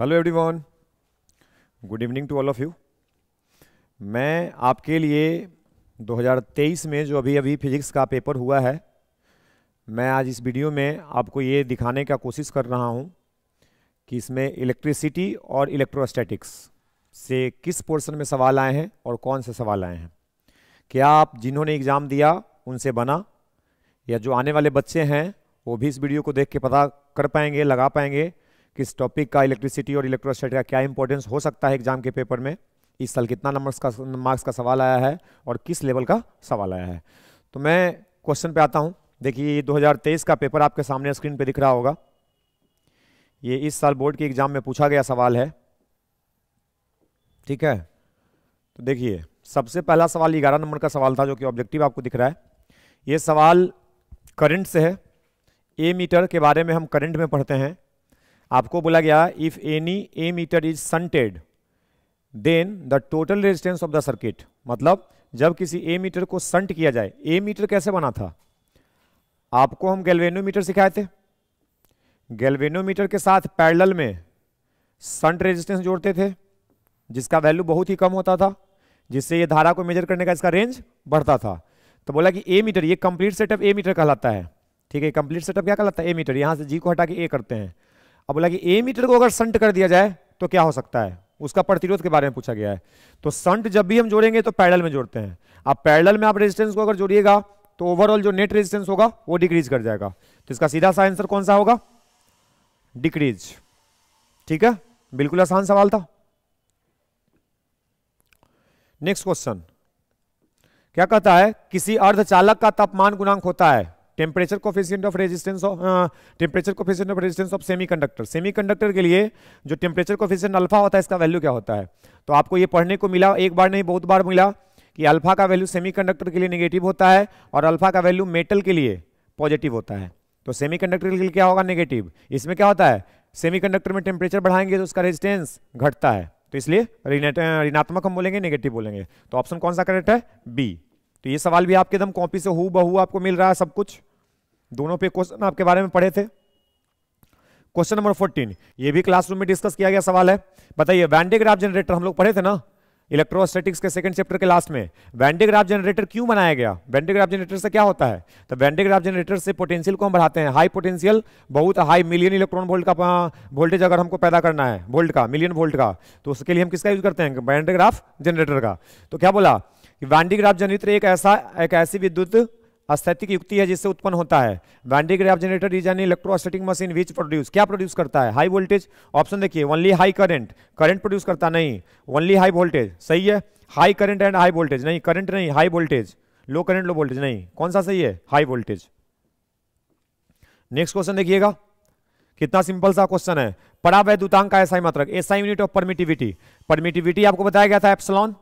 hello everyone good evening to all of you मैं आपके लिए 2023 में जो अभी अभी फिजिक्स का पेपर हुआ है मैं आज इस वीडियो में आपको ये दिखाने का कोशिश कर रहा हूँ कि इसमें इलेक्ट्रिसिटी और इलेक्ट्रोस्टैटिक्स से किस पोर्शन में सवाल आए हैं और कौन से सवाल आए हैं क्या आप जिन्होंने एग्ज़ाम दिया उनसे बना या जो आने वाले बच्चे हैं वो भी इस वीडियो को देख के पता कर पाएंगे लगा पाएंगे किस टॉपिक का इलेक्ट्रिसिटी और इलेक्ट्रोस्टेट का क्या इंपॉर्टेंस हो सकता है एग्जाम के पेपर में इस साल कितना नंबर्स का मार्क्स का सवाल आया है और किस लेवल का सवाल आया है तो मैं क्वेश्चन पे आता हूँ देखिए ये 2023 का पेपर आपके सामने स्क्रीन पे दिख रहा होगा ये इस साल बोर्ड के एग्जाम में पूछा गया सवाल है ठीक है तो देखिए सबसे पहला सवाल ग्यारह नंबर का सवाल था जो कि ऑब्जेक्टिव आपको दिख रहा है ये सवाल करंट से है ए मीटर के बारे में हम करंट में पढ़ते हैं आपको बोला गया if an ammeter is shunted then the total resistance of the circuit मतलब जब किसी ए मीटर को संट किया जाए ए मीटर कैसे बना था आपको हम गैल्वेनोमीटर सिखाए थे गैल्वेनोमीटर के साथ पैरेलल में संट रेजिस्टेंस जोड़ते थे जिसका वैल्यू बहुत ही कम होता था जिससे ये धारा को मेजर करने का इसका रेंज बढ़ता था तो बोला कि ए मीटर ये कंप्लीट सेटअप ए मीटर कहलाता है ठीक है कंप्लीट सेटअप क्या कहलाता है ए मीटर यहाँ से जी को हटा के ए करते हैं अब बोला कि ए मीटर को अगर संट कर दिया जाए तो क्या हो सकता है उसका प्रतिरोध के बारे में पूछा गया है तो संट जब भी हम जोड़ेंगे तो पैडल में जोड़ते हैं अब पैडल में आप रेजिस्टेंस को अगर जोड़िएगा तो ओवरऑल जो नेट रेजिस्टेंस होगा वो डिक्रीज कर जाएगा तो इसका सीधा सा आंसर कौन सा होगा डिक्रीज ठीक है बिल्कुल आसान सवाल था नेक्स्ट क्वेश्चन क्या कहता है किसी अर्धचालक का तापमान गुणांक होता है temperature coefficient of resistance of temperature coefficient of resistance of semiconductor semiconductor के लिए जो टेम्परेचर कोफिशियंट अल्फा होता है इसका वैल्यू क्या होता है तो आपको ये पढ़ने को मिला एक बार नहीं बहुत बार मिला कि अल्फा का वैल्यू सेमीकंडक्टर के लिए निगेटिव होता है और अल्फा का वैल्यू मेटल के लिए पॉजिटिव होता है तो सेमीकंडक्टर के लिए क्या होगा नेगेटिव इसमें क्या होता है सेमीकंडक्टर में टेम्परेचर बढ़ाएंगे तो उसका रेजिस्टेंस घटता है तो इसलिए ऋणात्मक हम बोलेंगे नेगेटिव बोलेंगे तो ऑप्शन कौन सा करेक्ट है बी तो ये सवाल भी आपके एकदम कॉपी से हु बहु आपको मिल रहा है सब कुछ दोनों पे क्वेश्चन आपके बारे में पढ़े थे क्वेश्चन नंबर फोर्टीन ये भी क्लासरूम में डिस्कस किया गया सवाल है बताइए वैंडेग्राफ जनरेटर हम लोग पढ़े थे ना इलेक्ट्रोस्टेटिक्स के सेकंड चैप्टर के लास्ट में वैंडेग्राफ जनरेटर क्यों बनाया गया वेंडेग्राफ जनरेटर से क्या होता है तो वैंडेग्राफ जनरेटर से पोटेंशियल को हम बढ़ाते हैं हाई पोटेंशियल बहुत हाई मिलियन इलेक्ट्रॉन वोल्ट का वोल्टेज अगर हमको पैदा करना है वोल्ट का मिलियन वोल्ट का तो उसके लिए हम किसका यूज करते हैं वेंडेग्राफ जनरेटर का तो क्या बोला वेंडेग्राफ जनरेटर एक ऐसा एक ऐसी विद्युत अस्थैतिक युक्ति है जिससे उत्पन्न होता है Van de Graaff generator is an electrostatic machine which produce क्या प्रोड्यूस करता है हाई वोल्टेज ऑप्शन देखिए only high current current produce करता नहीं ओनली हाई वोल्टेज सही है high current and high voltage नहीं करंट नहीं high voltage low current low voltage नहीं कौन सा सही है हाई वोल्टेज नेक्स्ट क्वेश्चन देखिएगा कितना सिंपल सा क्वेश्चन है परावैद्युतांक का एसआई मात्रक SI unit of permittivity permittivity आपको बताया गया था एप्सलॉन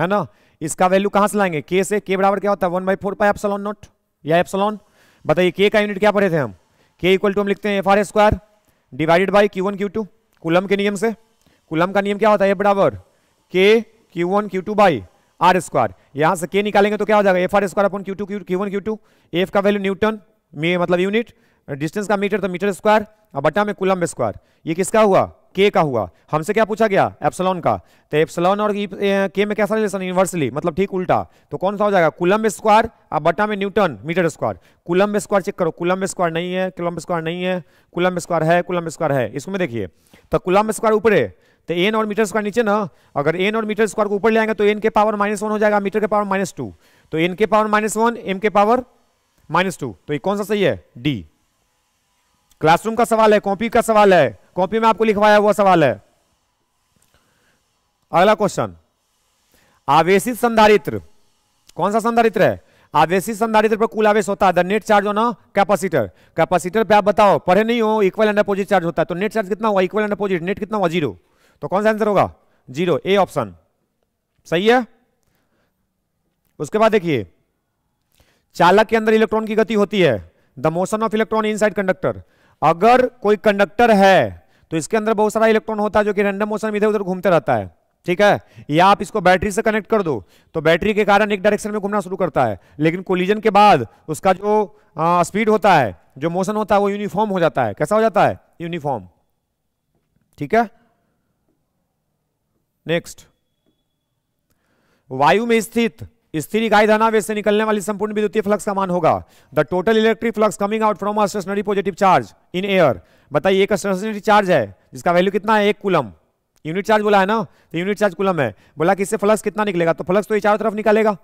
है ना इसका वैल्यू कहां से लाएंगे के से के बराबर क्या होता है one by four pi epsilon naught या एप्सलॉन बताइए के का यूनिट क्या पढ़े थे हम के इक्वल टू हम लिखते हैं F R square divided by Q one Q two coulomb के नियम से कुलम का नियम क्या होता है बराबर K Q one Q two by R square यहां से के निकालेंगे तो क्या हो जाएगा एफ आर स्क्वायर अपन Q two Q Q one Q two F का वैल्यू न्यूटन मतलब यूनिट डिस्टेंस का मीटर तो मीटर स्क्वायर और बटा में कुलम स्क्वायर ये किसका हुआ के का हुआ हमसे क्या पूछा गया एप्सलॉन का तो एप्सलॉन और के e, में कैसा रिलेशन यूनिवर्सली मतलब ठीक उल्टा तो कौन सा हो जाएगा कुलम स्क्वायर और बटा में newton metre square coulomb square check करो कुलम स्क्वायर नहीं है कुलम स्क्वायर नहीं है कुलम स्क्वायर है कुलम स्क्वायर है इसमें देखिए तो कुलम स्क्वायर ऊपर तो एन और मीटर स्क्वायर नीचे ना अगर एन और मीटर स्क्वायर को ऊपर ले आएंगे तो एन के पावर माइनस वन हो जाएगा मीटर के पावर माइनस टू तो एन के पावर माइनस वन एम के पावर माइनस टू तो ये कौन सा सही है डी क्लासरूम का सवाल है कॉपी का सवाल है कॉपी में आपको लिखवाया हुआ सवाल है अगला क्वेश्चन आवेशित संधारित्र कौन सा संधारित्र है आवेशित संधारित्र पर कुल आवेश होता है the net charge on capacitor capacitor पे आप बताओ पढ़े नहीं हो इक्वल एंड अपोजिट चार्ज होता है तो नेट चार्ज कितना हुआ इक्वल एंड अपोजिट नेट कितना हुआ जीरो तो कौन सा आंसर होगा जीरो ए ऑप्शन सही है उसके बाद देखिए चालक के अंदर इलेक्ट्रॉन की गति होती है the motion of electron inside conductor अगर कोई कंडक्टर है तो इसके अंदर बहुत सारा इलेक्ट्रॉन होता है जो कि रैंडम मोशन में इधर उधर घूमते रहता है ठीक है या आप इसको बैटरी से कनेक्ट कर दो तो बैटरी के कारण एक डायरेक्शन में घूमना शुरू करता है लेकिन कोलिजन के बाद उसका जो स्पीड होता है जो मोशन होता है वो यूनिफॉर्म हो जाता है कैसा हो जाता है यूनिफॉर्म ठीक है नेक्स्ट वायु में स्थित स्थिर इकाई धनावेश से निकलने वाली संपूर्ण विद्युतीय फ्लक्स का मान होगा the total electric flux coming out from stationary positive charge in air बताइए एक स्टेशनरी चार्ज है जिसका वैल्यू कितना है एक कुलम यूनिट चार्ज बोला है ना तो यूनिट चार्ज कुलम है बोला कि इससे फ्लक्स कितना निकलेगा तो फ्लक्स तो ये चारों तरफ निकालेगा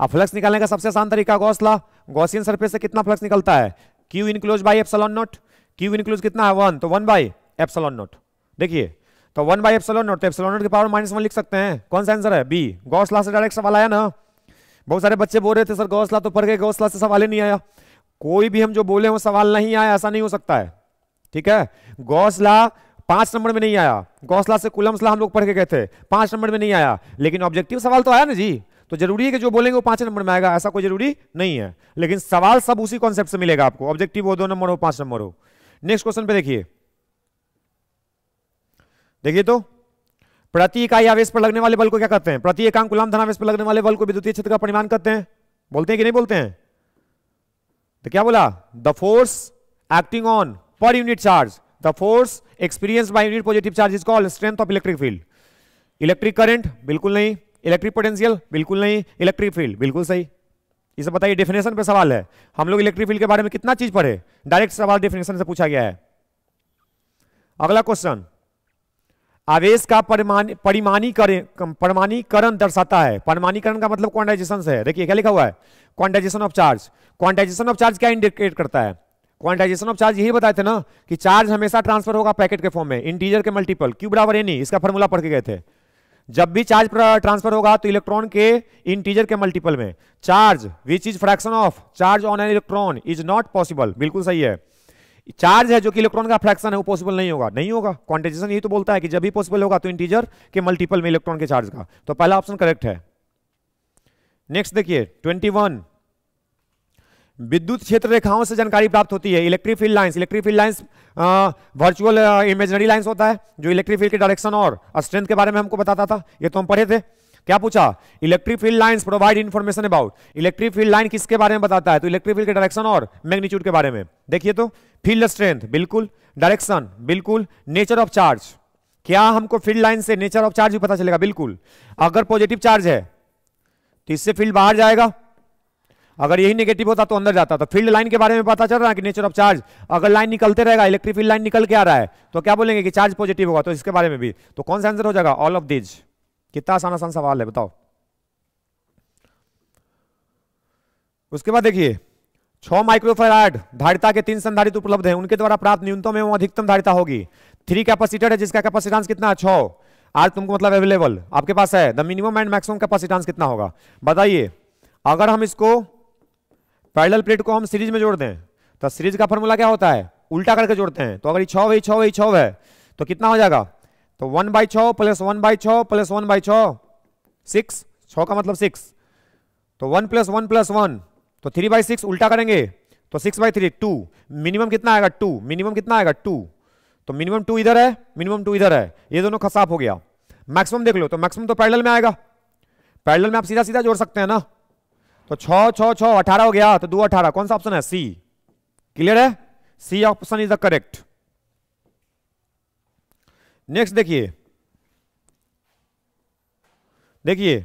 अब फ्लक्स निकालने का सबसे आसान तरीका गौसला गौसियन सरफेस से कितना फ्लक्स निकलता है Q enclose by epsilon naught Q enclose कितना है वन तो वन बाई एप्सलॉन नोट देखिए तो वन बाई एप्सलॉन नोट तो एप्सलॉन नोट के पावर माइनस वन लिख सकते हैं कौन सा आंसर है बी गौसला से डायरेक्ट सवाल आया ना बहुत सारे बच्चे बोल रहे थे सर गौसला तो पढ़ गए गौसला से सवाल ही नहीं आया कोई भी हम जो बोले वो सवाल नहीं आया ऐसा नहीं हो सकता है ठीक है गौसला पांच नंबर में नहीं आया गौसला से कुलमसला हम लोग पढ़ के गए थे पांच नंबर में नहीं आया लेकिन ऑब्जेक्टिव सवाल तो आया ना जी तो जरूरी है कि जो बोलेंगे वो पांच नंबर में आएगा ऐसा कोई जरूरी नहीं है लेकिन सवाल सब उसी कॉन्सेप्ट से मिलेगा आपको ऑब्जेक्टिव हो दो नंबर हो पांच नंबर हो नेक्स्ट क्वेश्चन पे देखिए देखिए तो प्रति इकाई आवेश पर लगने वाले बल को क्या कहते हैं प्रति एकांक गुलाम धनावेश पर लगने वाले बल को विद्युतीय क्षेत्र का परिमाण कहते हैं बोलते हैं कि नहीं बोलते हैं तो क्या बोला the force acting on per unit charge the force experience by unit positive charge is call strength of electric field electric current बिल्कुल नहीं इलेक्ट्रिक पोटेंशियल बिल्कुल नहीं इलेक्ट्रिक फील्ड बिल्कुल सही इसे बताइए डेफिनेशन पे सवाल है हम लोग इलेक्ट्रिक फील्ड के बारे में कितना चीज पढ़े डायरेक्ट सवाल डेफिनेशन से पूछा गया है अगला क्वेश्चन आवेश का परिमाणी परिमाणीकरण परिमाणीकरण दर्शाता है परिमाणीकरण का मतलब क्वांटाइजेशन है देखिए क्या लिखा हुआ है quantisation of charge quantisation of charge क्या इंडिकेट करता है क्वांटाइजेशन ऑफ चार्ज यही बताए थे ना कि चार्ज हमेशा ट्रांसफर होगा पैकेट के फॉर्म में इंटीजर के मल्टीपल क्यू बराबर एनी इसका फॉर्मूला पढ़ के गए थे जब भी चार्ज ट्रांसफर होगा तो इलेक्ट्रॉन के इंटीजर के मल्टीपल में charge which is fraction of charge on an electron is not possible बिल्कुल सही है चार्ज है जो कि इलेक्ट्रॉन का फ्रैक्शन है वो पॉसिबल नहीं होगा नहीं होगा क्वांटाइजेशन ये तो बोलता है कि जब भी पॉसिबल होगा तो इंटीजर के मल्टीपल में इलेक्ट्रॉन के चार्ज का तो पहला ऑप्शन करेक्ट है नेक्स्ट देखिए 21 विद्युत क्षेत्र रेखाओं से जानकारी प्राप्त होती है electric field lines electric field lines virtual imaginary lines होता है जो इलेक्ट्रिक फील्ड के डायरेक्शन और स्ट्रेंथ के बारे में हमको बताता था ये तो हम पढ़े थे क्या पूछा electric field lines provide information about electric field line किसके बारे में बताता है तो इलेक्ट्रिक फील्ड के डायरेक्शन और मैग्नीट्यूड के बारे में देखिए तो फील्ड स्ट्रेंथ बिल्कुल डायरेक्शन बिल्कुल नेचर ऑफ चार्ज क्या हमको फील्ड लाइन से नेचर ऑफ चार्ज भी पता चलेगा बिल्कुल अगर पॉजिटिव चार्ज है तो इससे फील्ड बाहर जाएगा अगर यही नेगेटिव होता तो अंदर जाता तो फील्ड लाइन के बारे में पता चल रहा है कि नेचर ऑफ चार्ज अगर लाइन निकलते रहेगा इलेक्ट्रिक फील्ड लाइन निकल के आ रहा है तो क्या बोलेंगे कि चार्ज पॉजिटिव होगा तो इसके बारे में भी तो कौन सा आंसर हो जाएगा ऑल ऑफ दिज कितना आसान आसान सवाल है बताओ उसके बाद देखिए छह माइक्रोफेराइड धारिता के तीन संधारित उपलब्ध हैं उनके द्वारा प्राप्त न्यूनतम एवं अधिकतम धारिता होगी थ्री कैपेसिटर है जिसका कैपेसिटेंस कितना है छह आज तुमको मतलब अवेलेबल आपके पास है the minimum and maximum capacitance कितना होगा बताइए अगर हम इसको पैरेलल प्लेट को हम सीरीज में जोड़ दें तो सीरीज का फॉर्मूला क्या होता है उल्टा करके जोड़ते हैं तो अगर ये छः वही छो वही छो है तो कितना हो जाएगा तो वन बाई छ प्लस वन बाई छ प्लस वन बाई छिक्स छ का मतलब सिक्स तो one plus one plus one तो थ्री बाई सिक्स उल्टा करेंगे तो six by three two minimum कितना आएगा टू मिनिमम कितना आएगा टू तो मिनिमम टू इधर है मिनिमम टू इधर है ये दोनों खसाफ हो गया मैक्सिमम देख लो तो मैक्सिमम तो पैडल में आएगा पैडल में आप सीधा सीधा जोड़ सकते हैं ना तो छ छ छ अठारह हो गया तो दो अठारह कौन सा ऑप्शन है सी क्लियर है C option is the correct next देखिए देखिए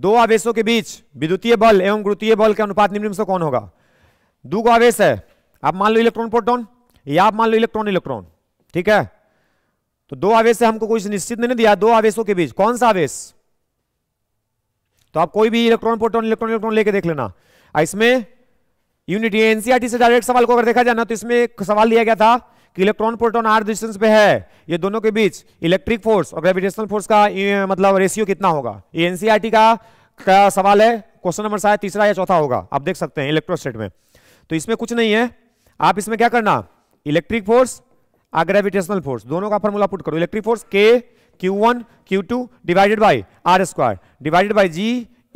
दो आवेशों के बीच विद्युतीय बल एवं गुरुतीय बल का अनुपात निम्न से कौन होगा दो को आवेश है आप मान लो इलेक्ट्रॉन प्रोटोन या आप मान लो इलेक्ट्रॉन इलेक्ट्रॉन ठीक है तो दो आवेश से हमको कोई निश्चित नहीं दिया दो आवेशों के बीच कौन सा आवेश तो आप कोई भी इलेक्ट्रॉन प्रोटोन इलेक्ट्रॉन इलेक्ट्रॉन लेके देख लेना इसमें यूनिटी एनसीआरटी e से डायरेक्ट सवाल को अगर देखा जाए ना तो इसमें सवाल दिया गया था कि इलेक्ट्रॉन प्रोटोन आर डिस्टेंस पे है ये दोनों के बीच इलेक्ट्रिक फोर्स और ग्रेविटेशनल फोर्स का मतलब रेशियो कितना होगा ये एनसीआरटी e का, का सवाल है क्वेश्चन नंबर शायद तीसरा या चौथा होगा आप देख सकते हैं इलेक्ट्रोस्टेट में तो इसमें कुछ नहीं है आप इसमें क्या करना इलेक्ट्रिक फोर्स और ग्रेविटेशनल फोर्स दोनों का फॉर्मूला पुट करो electric force K Q one Q two divided by R square divided by G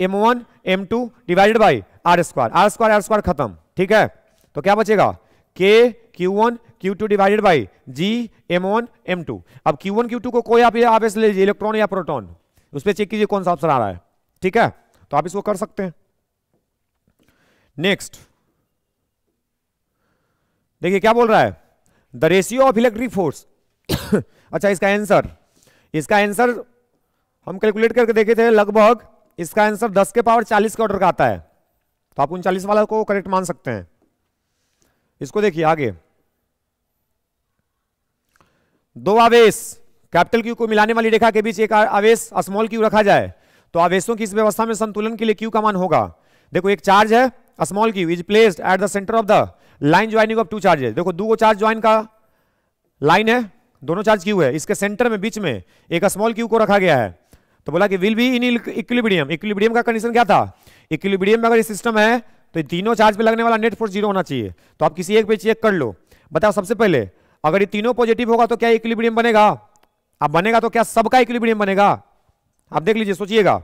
M one M two divided by R square R square R square खत्म ठीक है तो क्या बचेगा K Q one Q two divided by G M one M two अब Q one Q two को कोई आप आप ले लीजिए इलेक्ट्रॉन या प्रोटॉन उस पर चेक कीजिए कौन सा ऑप्शन आ रहा है ठीक है तो आप इसको कर सकते हैं नेक्स्ट देखिए क्या बोल रहा है the ratio of electric force अच्छा इसका आंसर इसका आंसर हम कैलकुलेट करके देखे थे लगभग इसका आंसर 10 के पावर 40 के ऑर्डर का आता है तो आप उनचालीस वाला को करेक्ट मान सकते हैं इसको देखिए आगे दो आवेश कैपिटल क्यू को मिलाने वाली रेखा के बीच एक आवेश स्मॉल क्यू रखा जाए तो आवेशों की इस व्यवस्था में संतुलन के लिए क्यू का मान होगा देखो एक चार्ज है small Q is placed at the centre of the line joining of two charges देखो दो चार्ज ज्वाइन का लाइन है दोनों चार्ज क्यू है इसके सेंटर में बीच में एक स्मॉल क्यू को रखा गया है तो बोला कि will be in equilibrium equilibrium का कंडीशन क्या था इक्विलिब्रियम में अगर सिस्टम है तो तीनों चार्ज पे लगने वाला नेट फोर्स जीरो होना चाहिए तो आप किसी एक पे चेक कर लो बताओ सबसे पहले अगर ये तीनों पॉजिटिव होगा तो क्या इक्विलिब्रियम बनेगा अब बनेगा तो क्या सबका इक्विलिब्रियम बनेगा आप देख लीजिए सोचिएगा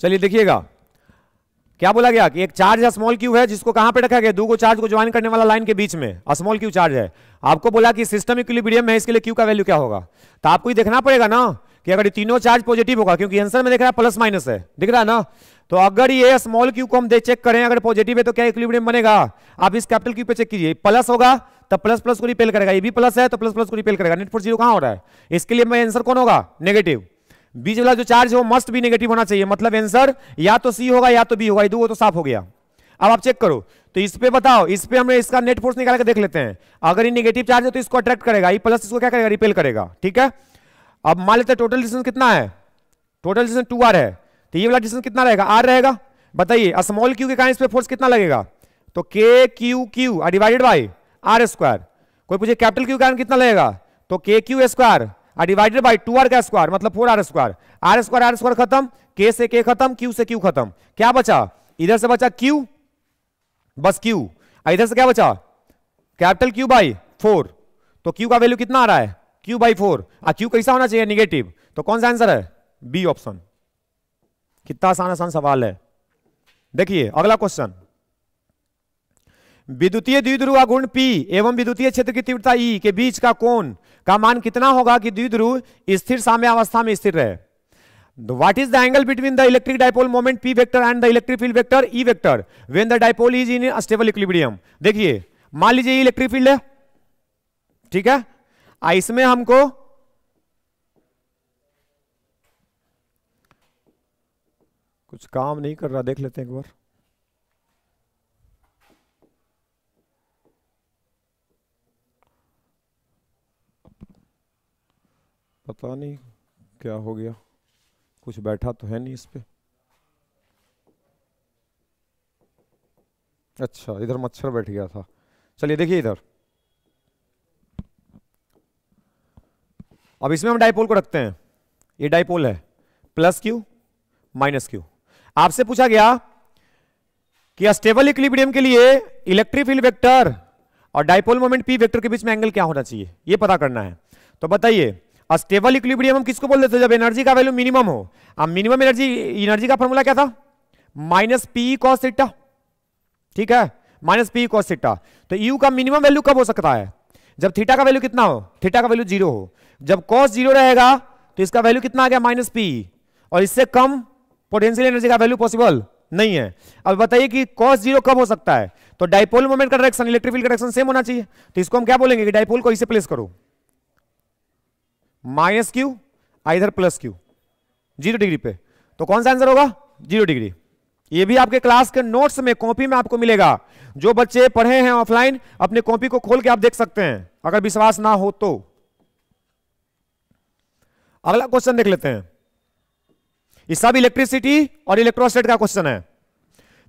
चलिए देखिएगा क्या बोला गया कि एक चार्ज स्मॉल क्यू है जिसको कहां पे रखा गया दो चार्ज को ज्वाइन करने वाला लाइन के बीच में स्मॉल क्यू चार्ज है आपको बोला कि सिस्टम इक्विलिब्रियम है इसके लिए क्यू का वैल्यू क्या होगा तो आपको ही देखना पड़ेगा ना कि अगर तीनों चार्ज पॉजिटिव होगा क्योंकि आंसर में देख रहा है प्लस माइनस है दिख रहा है ना तो अगर ये स्मॉल क्यू को हम दे चेक करें अगर पॉजिटिव है तो क्या इक्विलिब्रियम बनेगा आप इस कैपिटल क्यू पे चेक कीजिए प्लस होगा तो प्लस प्लस को रिपेल करेगा ये भी प्लस है तो प्लस प्लस को रिपेल करेगा नेट फोर जीरो कहां हो रहा है इसके लिए मैं आंसर कौन होगा नेगेटिव बीच वाला जो चार्ज है वो मस्ट भी नेगेटिव होना चाहिए मतलब एंसर या तो सी होगा या तो बी होगा तो साफ हो गया अब आप चेक करो तो इस पे बताओ इस पे हमें इसका नेट फोर्स निकाल के देख लेते हैं अगर ये नेगेटिव चार्ज है तो इसको अट्रैक्ट करेगा ये प्लस इसको क्या करेगा रिपेल करेगा ठीक है अब मान लेते हैं टोटल डिस्टेंस कितना है टोटल डिस्टेंस टू आर है तो ये वाला डिस्टेंस कितना रहेगा आर रहेगा बताइए स्मॉल क्यू के कारण इस पर फोर्स कितना लगेगा तो K Q Q divided by R square कोई पूछे कैपिटल क्यू के कारण कितना लगेगा तो K Q square R divided by two R का स्क्वायर मतलब four R square R square R square खत्म के से के खत्म क्यू से क्यू खत्म क्या बचा इधर से बचा क्यू बस क्यू इधर से क्या बचा कैपिटल क्यू बाई फोर तो क्यू का वैल्यू कितना आ रहा है क्यू बाई फोर आ क्यू कैसा होना चाहिए निगेटिव तो कौन सा आंसर है बी ऑप्शन कितना आसान आसान सवाल है देखिए अगला क्वेश्चन विद्युतीय द्विध्रुव गुण पी एवं विद्युतीय क्षेत्र की तीव्रता ई e के बीच का कोण का मान कितना होगा कि द्विध्रुव स्थिर साम्यावस्था में स्थिर रहे what is the angle between the electric dipole moment P vector and the electric field vector E vector when the dipole is in stable equilibrium देखिए मान लीजिए इलेक्ट्रिक फील्ड है ठीक है इसमें हमको कुछ काम नहीं कर रहा देख लेते हैं एक बार पता नहीं क्या हो गया कुछ बैठा तो है नहीं इस पर अच्छा इधर मच्छर बैठ गया था चलिए देखिए इधर अब इसमें हम डाइपोल को रखते हैं ये डाइपोल है प्लस क्यू माइनस क्यू आपसे पूछा गया कि स्टेबल इक्विलिब्रियम के लिए इलेक्ट्रिक फील्ड वेक्टर और डाइपोल मोमेंट पी वेक्टर के बीच में एंगल क्या होना चाहिए ये पता करना है तो बताइए स्टेबल इक्विलिब्रियम हम किसको बोल देते जब एनर्जी का वैल्यू मिनिमम हो अब मिनिमम एनर्जी एनर्जी का फॉर्मूला क्या था माइनस पी कॉस थीटा ठीक है माइनस पी कॉस थीटा तो यू का मिनिमम वैल्यू कब हो सकता है जब थीटा का वैल्यू कितना हो थीटा का वैल्यू जीरो हो जब कॉस जीरो रहेगा तो इसका वैल्यू कितना आ गया माइनस पी और इससे कम पोटेंशियल एनर्जी का वैल्यू पॉसिबल नहीं है अब बताइए कि कॉस जीरो कब हो सकता है तो डाइपोल मोमेंट का डायरेक्शन इलेक्ट्रिक फील्ड का डायरेक्शन सेम होना चाहिए तो इसको हम क्या बोलेंगे कि डाइपोल को इसे प्लेस करो माइनस क्यू इधर प्लस क्यू जीरो डिग्री पे तो कौन सा आंसर होगा जीरो डिग्री ये भी आपके क्लास के नोट्स में कॉपी में आपको मिलेगा जो बच्चे पढ़े हैं ऑफलाइन अपने कॉपी को खोल के आप देख सकते हैं अगर विश्वास ना हो तो अगला क्वेश्चन देख लेते हैं ये सब इलेक्ट्रिसिटी और इलेक्ट्रोस्टेट का क्वेश्चन है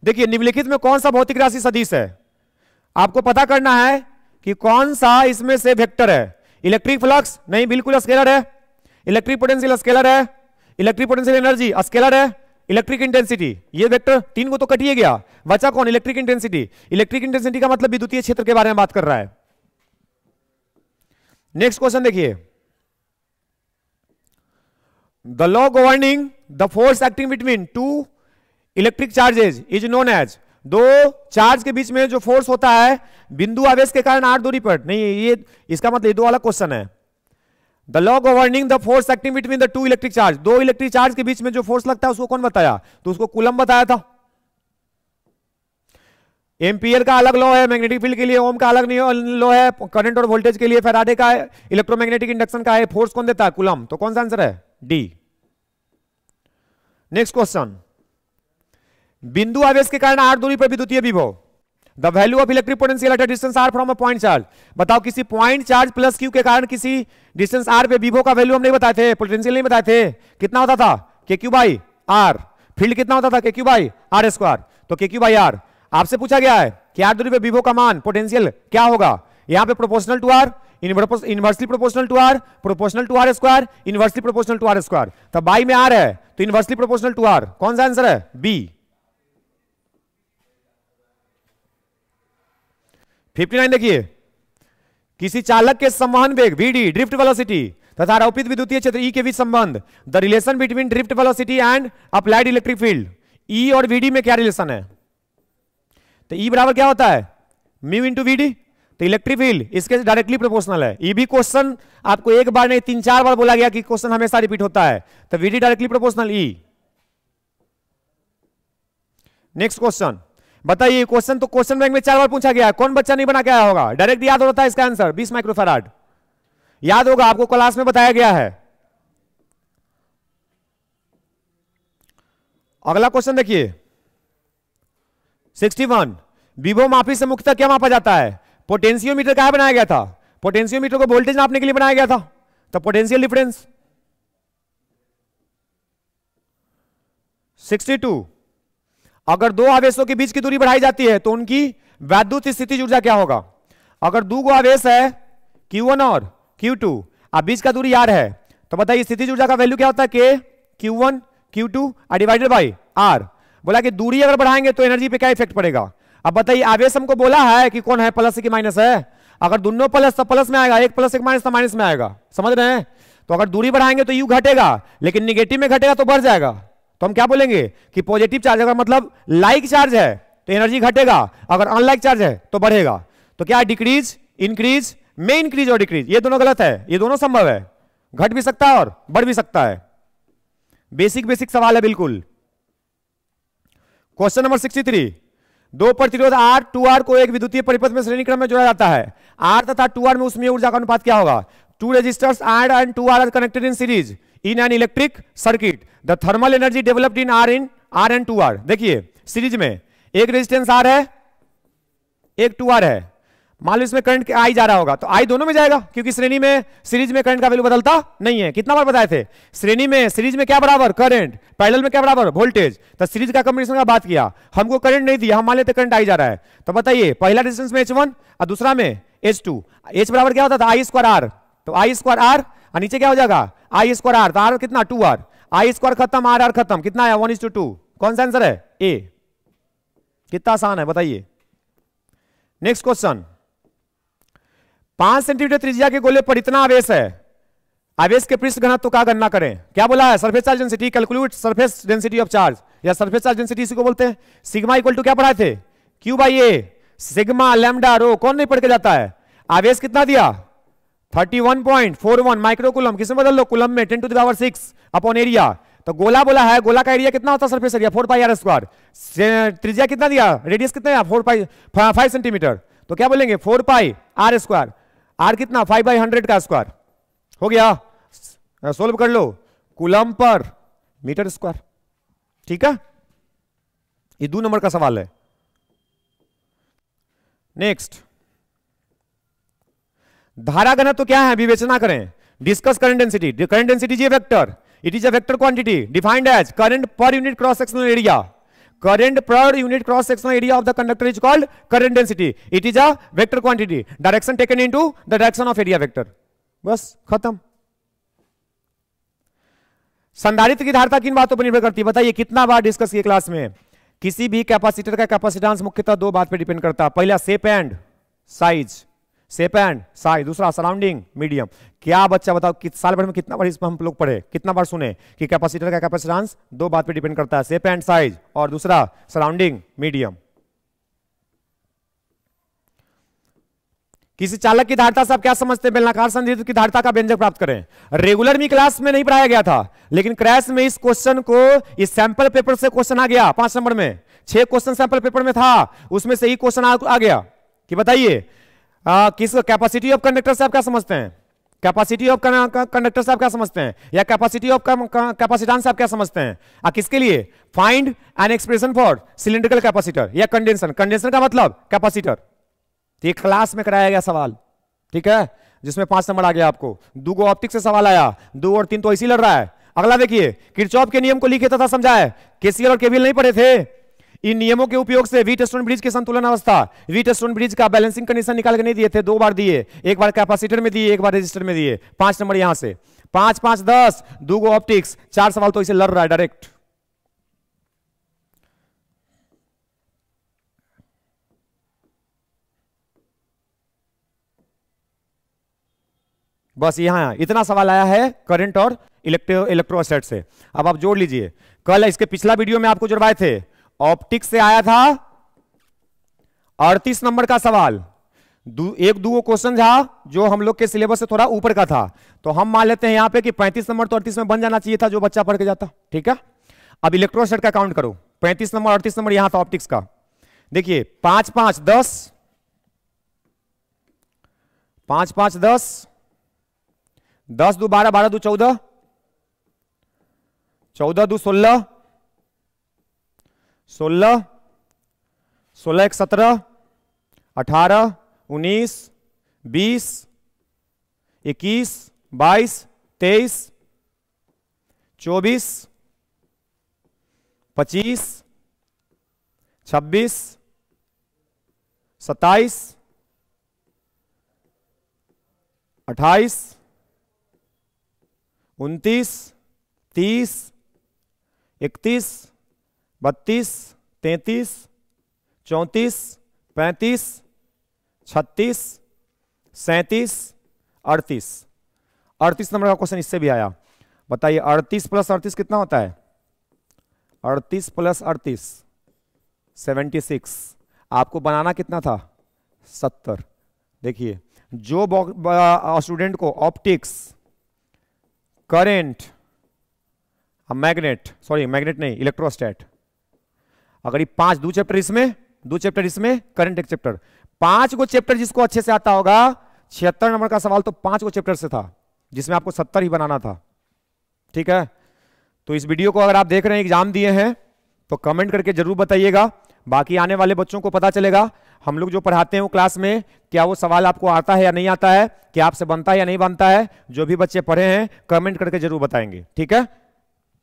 देखिए निम्नलिखित में कौन सा भौतिक राशि सदीश है आपको पता करना है कि कौन सा इसमें से वेक्टर है इलेक्ट्रिक फ्लक्स नहीं बिल्कुल स्केलर है इलेक्ट्रिक पोटेंशियल स्केलर है इलेक्ट्रिक पोटेंशियल एनर्जी स्केलर है इलेक्ट्रिक इंटेंसिटी ये वेक्टर तीन को तो कटिए गया बचा कौन इलेक्ट्रिक इंटेंसिटी इलेक्ट्रिक इंटेंसिटी का मतलब विद्युतीय क्षेत्र के बारे में बात कर रहा है नेक्स्ट क्वेश्चन देखिए the law governing the force acting between two electric charges is known as दो चार्ज के बीच में जो फोर्स होता है बिंदु आवेश के कारण आठ दूरी पर नहीं ये इसका मतलब ये दो वाला क्वेश्चन है the law governing the force acting between the two electric charge दो इलेक्ट्रिक चार्ज के बीच में जो फोर्स लगता है उसको कौन बताया तो उसको कुलम बताया था एम्पियर का अलग लॉ है मैग्नेटिक फील्ड के लिए ओम का अलग लॉ है करंट और वोल्टेज के लिए फेराडे का इलेक्ट्रोमैग्नेटिक इंडक्शन का है फोर्स कौन देता है कुलम तो कौन सा आंसर है डी नेक्स्ट क्वेश्चन बिंदु आवेश के कारण आर दूरी पर विद्युतीय विभव the value of electric potential at distance R from a point charge बताओ किसी पॉइंट चार्ज प्लस क्यू के कारण किसी डिस्टेंस आर पे विभो का वैल्यू हम नहीं बताए थे पोटेंशियल नहीं बताए थे कितना होता था के क्यू बाई आर फील्ड कितना होता था के क्यू बाई आर स्क्वायर तो के क्यू बाई आर आपसे पूछा गया है कि आर दूरी पे विभो का मान पोटेंशियल क्या होगा यहां पे proportional to R inversely proportional to R proportional to R square inversely proportional to R square तो बाई में आर है तो इनवर्सली प्रोपोर्शनल टू आर कौन सा आंसर है बी 59 देखिए किसी चालक के संवहन वेग वीडी ड्रिफ्ट वेलोसिटी तथा आरोपित विद्युतीय क्षेत्र ई e के बीच संबंध the relation between drift velocity and applied electric field E और वीडी में क्या रिलेशन है तो ई e बराबर क्या होता है म्यू इंटू वीडी तो इलेक्ट्रिक फील्ड इसके डायरेक्टली प्रोपोर्शनल है ये e भी क्वेश्चन आपको एक बार नहीं तीन चार बार बोला गया कि क्वेश्चन हमेशा रिपीट होता है तो V D directly proportional E next question बताइए क्वेश्चन तो क्वेश्चन बैंक में चार बार पूछा गया कौन बच्चा नहीं बना के आया होगा डायरेक्ट याद होता है इसका आंसर बीस माइक्रोफेराड याद होगा आपको क्लास में बताया गया है अगला क्वेश्चन देखिए 61 विभो माफी से मुख्यता क्या मापा जाता है पोटेंशियोमीटर कहा बनाया गया था पोटेंशियोमीटर को वोल्टेज नापने के लिए बनाया गया था तो पोटेंशियल डिफरेंस टू अगर दो आवेशों के बीच की दूरी बढ़ाई जाती है तो उनकी वैद्युत स्थिति ऊर्जा क्या होगा अगर दो गो आवेश है Q1 और Q2 अब बीच का दूरी आर है तो बताइए स्थिति ऊर्जा का वैल्यू क्या होता है के Q1 Q2 are divided by are बोला कि दूरी अगर बढ़ाएंगे तो एनर्जी पे क्या इफेक्ट पड़ेगा अब बताइए आवेश हमको बोला है कि कौन है प्लस की माइनस है अगर दोनों प्लस तो प्लस में आएगा एक प्लस एक माइनस तो माइनस में आएगा समझ रहे हैं तो अगर दूरी बढ़ाएंगे तो यू घटेगा लेकिन निगेटिव में घटेगा तो बढ़ जाएगा तो हम क्या बोलेंगे कि पॉजिटिव चार्ज अगर मतलब लाइक चार्ज है तो एनर्जी घटेगा अगर अनलाइक चार्ज है तो बढ़ेगा तो क्या डिक्रीज इंक्रीज में इंक्रीज और डिक्रीज ये दोनों गलत है ये दोनों संभव है घट भी सकता है और बढ़ भी सकता है बेसिक बेसिक सवाल है बिल्कुल क्वेश्चन नंबर 63 दो प्रतिरोध आर टू आर को एक विद्युतीय परिपथ में श्रेणी क्रम में जोड़ा जाता है आर तथा टू आर में उसमें ऊर्जा का अनुपात क्या होगा two resistors R and two R are connected in series an electric circuit the thermal energy developed in R in R and two R देखिए सीरीज में एक रेजिस्टेंस आर है एक आर है मान लो इसमें करंट आई जा रहा होगा तो आई दोनों में जाएगा क्योंकि श्रेणी में सीरीज में करंट का वैल्यू बदलता नहीं है कितना बार बताए थे श्रेणी में सीरीज में क्या बराबर करंट पैरेलल में क्या बराबर वोल्टेज तो सीरीज का कम्बिनेशन का बात किया हमको करंट नहीं दिया हम मान लेते करंट आई जा रहा है तो बताइए पहला रेजिस्टेंस में एच और दूसरा में एच टू एच बराबर क्या होता था आई स्क्वायर आर तो आई स्क्वायर आर और नीचे क्या हो जाएगा आई स्क्वायर आर तो आर कितना टू आर आई स्क्वायर खत्म आर आर खत्म कितना है वन इज टू टू कौन सा आंसर है ए कितना आसान है बताइए नेक्स्ट क्वेश्चन पांच सेंटीमीटर त्रिज्या के गोले पर इतना आवेश है आवेश के पृष्ठ घनत्व तो का गणना करें क्या बोला है surface charge density calculate surface density of charge या सरफेस चार्ज डेंसिटी इसी को बोलते हैं सिग्मा इक्वल टू क्या पढ़ाए थे Q by A sigma lambda rho कौन नहीं पढ़ के जाता है आवेश कितना दिया 31.41 माइक्रोकुलम किसमें बदल लो कुलम में 10 टू दावर 6 अपॉन एरिया तो गोला बोला है गोला का एरिया कितना होता है surface area 4 pi R square त्रिज्या कितना दिया रेडियस कितना है 4 पाई 5 सेंटीमीटर तो क्या बोलेंगे 4 पाई आर स्क्वायर आर कितना 5 बाई हंड्रेड का स्क्वायर हो गया सोल्व कर लो कुलम पर मीटर स्क्वायर ठीक है ये दो नंबर का सवाल है नेक्स्ट धारा घनत्व तो क्या है विवेचना करें discuss current density current density J vector it is a vector quantity defined as current per unit cross sectional area current per unit cross sectional area of the is is called current density it is a vector quantity direction taken into the direction of area vector बस खत्म संधारित्र की धारता किन बातों पर निर्भर करती है बताइए कितना बार डिस्कस किए क्लास में किसी भी कैपेसिटर का कैपेसिटेंस मुख्यतः दो बात पर डिपेंड करता है पहला shape and size shape and size दूसरा सराउंडिंग मीडियम क्या बच्चा बताओ किस साल भर में कितना बार इसमें हम लोग पढ़े कितना बार सुने कि कैपेसिटर का कैपेसिटेंस दो बात पे डिपेंड करता है सेप एंड साइज और दूसरा सराउंडिंग मीडियम किसी चालक की धारता से आप क्या समझते हैं बेलनाकार संधि की धारता का व्यंजक प्राप्त करें रेगुलर मी क्लास में नहीं पढ़ाया गया था लेकिन क्रैश में इस क्वेश्चन को इस सैंपल पेपर से क्वेश्चन आ गया पांच नंबर में छह क्वेश्चन सैंपल पेपर में था उसमें से ही क्वेश्चन आ गया कि बताइए आ, हाँ, किस कैपेसिटी ऑफ कंडक्टर से आप क्या समझते हैं कैपेसिटी ऑफ कंडक्टर से आप क्या समझते हैं या कैपेसिटी ऑफ कैपेसिटान से आप क्या समझते हैं आ, किसके लिए find an expression for cylindrical capacitor या कंडेंसर कंडेंसर का मतलब कैपेसिटर तो ये क्लास में कराया गया सवाल ठीक है जिसमें पांच नंबर आ गया आपको दो गो ऑप्टिक से सवाल आया दो और तीन तो ऐसी लड़ रहा है अगला देखिए किरचौप के नियम को लिखे तथा समझाए केसीएल और केबीएल नहीं पढ़े थे इन नियमों के उपयोग से वीट स्टोन ब्रिज की संतुलन अवस्था वीट स्टोन ब्रिज का बैलेंसिंग कंडीशन निकाल के नहीं दिए थे दो बार दिए एक बार कैपेसिटर में दिए एक बार रजिस्टर में दिए पांच नंबर यहां से पांच पांच दस दो गो ऑप्टिक्स चार सवाल तो इसे लड़ रहा है डायरेक्ट बस यहां इतना सवाल आया है करंट और इलेक्ट्रो इलेक्ट्रोसेट से अब आप जोड़ लीजिए कल इसके पिछला वीडियो में आपको जुड़वाए थे ऑप्टिक्स से आया था अड़तीस नंबर का सवाल दू, एक दो क्वेश्चन था जो हम लोग के सिलेबस से थोड़ा ऊपर का था तो हम मान लेते हैं यहां पे कि 35 नंबर तो 38 में बन जाना चाहिए था जो बच्चा पढ़ के जाता ठीक है अब इलेक्ट्रोसेट का काउंट करो 35 नंबर 38 नंबर यहां था ऑप्टिक्स का देखिए पांच पांच दस पांच पांच दस दस दो बारह बारह दो चौदह चौदह दो सोलह सोलह सोलह एक सत्रह अठारह उन्नीस बीस इक्कीस बाईस तेईस चौबीस पच्चीस छब्बीस सत्ताईस अट्ठाईस उनतीस तीस इकतीस बत्तीस तैंतीस चौंतीस पैंतीस छत्तीस सैंतीस अड़तीस अड़तीस नंबर का क्वेश्चन इससे भी आया बताइए अड़तीस प्लस अड़तीस कितना होता है अड़तीस प्लस अड़तीस सेवेंटी सिक्स आपको बनाना कितना था सत्तर देखिए जो स्टूडेंट को optics current magnet sorry magnet नहीं इलेक्ट्रोस्टैट अगर ये पांच दो चैप्टर इसमें दो चैप्टर इसमें करंट एक चैप्टर पांच को चैप्टर जिसको अच्छे से आता होगा छिहत्तर नंबर का सवाल तो पांच को चैप्टर से था जिसमें आपको सत्तर ही बनाना था ठीक है तो इस वीडियो को अगर आप देख रहे हैं एग्जाम दिए हैं तो कमेंट करके जरूर बताइएगा बाकी आने वाले बच्चों को पता चलेगा हम लोग जो पढ़ाते हैं वो क्लास में क्या वो सवाल आपको आता है या नहीं आता है क्या आपसे बनता है या नहीं बनता है जो भी बच्चे पढ़े हैं कमेंट करके जरूर बताएंगे ठीक है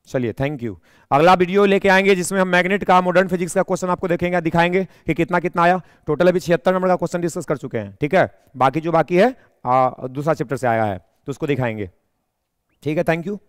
चलिए थैंक यू अगला वीडियो लेके आएंगे जिसमें हम मैग्नेट का मॉडर्न फिजिक्स का क्वेश्चन आपको देखेंगे दिखाएंगे कि कितना कितना आया टोटल अभी छिहत्तर नंबर का क्वेश्चन डिस्कस कर चुके हैं ठीक है बाकी जो बाकी है दूसरा चैप्टर से आया है तो उसको दिखाएंगे ठीक है थैंक यू